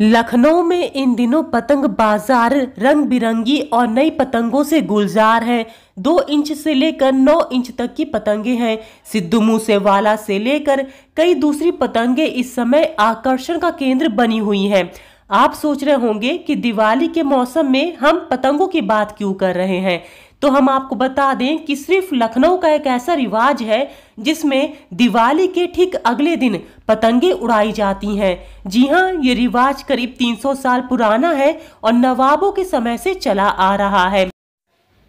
लखनऊ में इन दिनों पतंग बाजार रंग बिरंगी और नई पतंगों से गुलजार है दो इंच से लेकर नौ इंच तक की पतंगे हैं सिद्धू मूसेवाला से लेकर कई दूसरी पतंगे इस समय आकर्षण का केंद्र बनी हुई हैं आप सोच रहे होंगे कि दिवाली के मौसम में हम पतंगों की बात क्यों कर रहे हैं तो हम आपको बता दें कि सिर्फ लखनऊ का एक ऐसा रिवाज है जिसमें दिवाली के ठीक अगले दिन पतंगे उड़ाई जाती हैं जी हाँ ये रिवाज करीब 300 साल पुराना है और नवाबों के समय से चला आ रहा है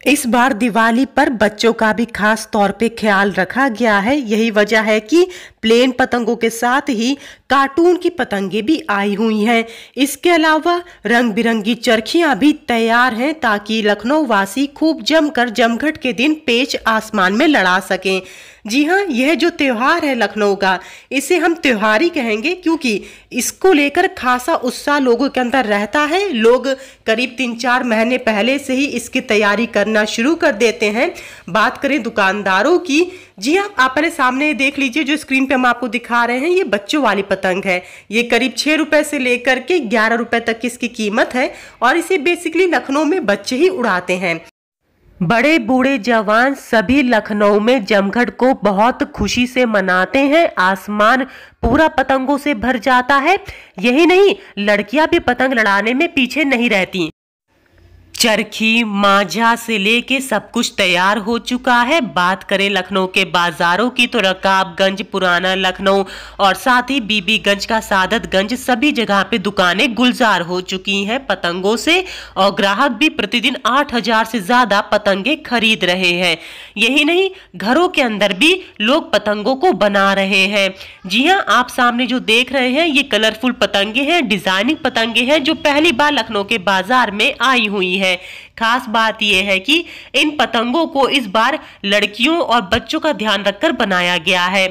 इस बार दिवाली पर बच्चों का भी खास तौर पे ख्याल रखा गया है यही वजह है कि प्लेन पतंगों के साथ ही कार्टून की पतंगे भी आई हुई हैं इसके अलावा रंग बिरंगी चरखियां भी तैयार हैं ताकि लखनऊ वासी खूब जमकर जमघट के दिन पेच आसमान में लड़ा सकें जी हाँ यह जो त्यौहार है लखनऊ का इसे हम त्यौहारी कहेंगे क्योंकि इसको लेकर खासा उत्साह लोगों के अंदर रहता है लोग करीब तीन चार महीने पहले से ही इसकी तैयारी करना शुरू कर देते हैं बात करें दुकानदारों की जी हाँ आप पहले सामने देख लीजिए जो स्क्रीन पे हम आपको दिखा रहे हैं ये बच्चों वाली पतंग है ये करीब छः रुपये से लेकर के ग्यारह रुपये तक की इसकी कीमत है और इसे बेसिकली लखनऊ में बच्चे ही उड़ाते हैं बड़े बूढ़े जवान सभी लखनऊ में जमघट को बहुत खुशी से मनाते हैं आसमान पूरा पतंगों से भर जाता है यही नहीं लड़कियां भी पतंग लड़ाने में पीछे नहीं रहती चरखी माझा से लेके सब कुछ तैयार हो चुका है बात करें लखनऊ के बाजारों की तो रकाबगंज पुराना लखनऊ और साथ ही बीबीगंज का सादतगंज सभी जगह पे दुकानें गुलजार हो चुकी हैं पतंगों से और ग्राहक भी प्रतिदिन 8000 से ज़्यादा पतंगे खरीद रहे हैं यही नहीं घरों के अंदर भी लोग पतंगों को बना रहे हैं जी हाँ आप सामने जो देख रहे हैं ये कलरफुल पतंगे हैं डिजाइनिंग पतंगे हैं जो पहली बार लखनऊ के बाजार में आई हुई है है खास बात यह है कि इन पतंगों को इस बार लड़कियों और बच्चों का ध्यान रखकर बनाया गया है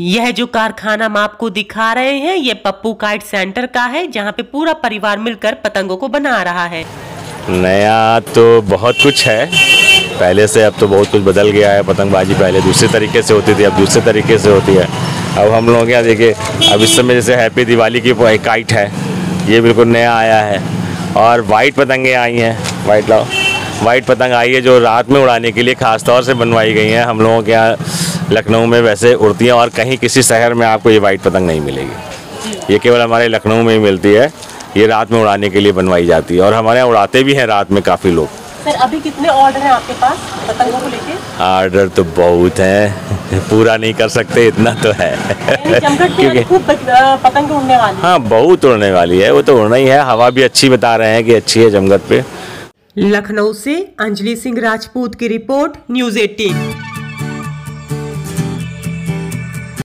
यह जो कारखाना हम आपको दिखा रहे हैं यह पप्पू काइट सेंटर का है जहाँ पे पूरा परिवार मिलकर पतंगों को बना रहा है नया तो बहुत कुछ है पहले से अब तो बहुत कुछ बदल गया है पतंगबाजी पहले दूसरे तरीके से होती थी अब दूसरे तरीके से होती है अब हम लोग यहाँ देखिए अब इस समय जैसे हैप्पी दिवाली की काइट है ये बिल्कुल नया आया है और वाइट पतंगें आई हैं वाइट लाओ वाइट पतंग आई है जो रात में उड़ाने के लिए ख़ास तौर से बनवाई गई हैं हम लोगों के यहाँ लखनऊ में वैसे उड़ती हैं और कहीं किसी शहर में आपको ये वाइट पतंग नहीं मिलेगी ये केवल हमारे लखनऊ में ही मिलती है ये रात में उड़ाने के लिए बनवाई जाती है और हमारे यहाँ उड़ाते भी हैं रात में काफ़ी लोग सर अभी कितने ऑर्डर हैं आपके पास पतंगों को लेके ऑर्डर तो बहुत हैं पूरा नहीं कर सकते इतना तो है क्योंकि पतंग उड़ने वाली हाँ बहुत उड़ने वाली है वो तो उड़ना ही है हवा भी अच्छी बता रहे हैं कि अच्छी है जमगत पे लखनऊ से अंजलि सिंह राजपूत की रिपोर्ट न्यूज एटीन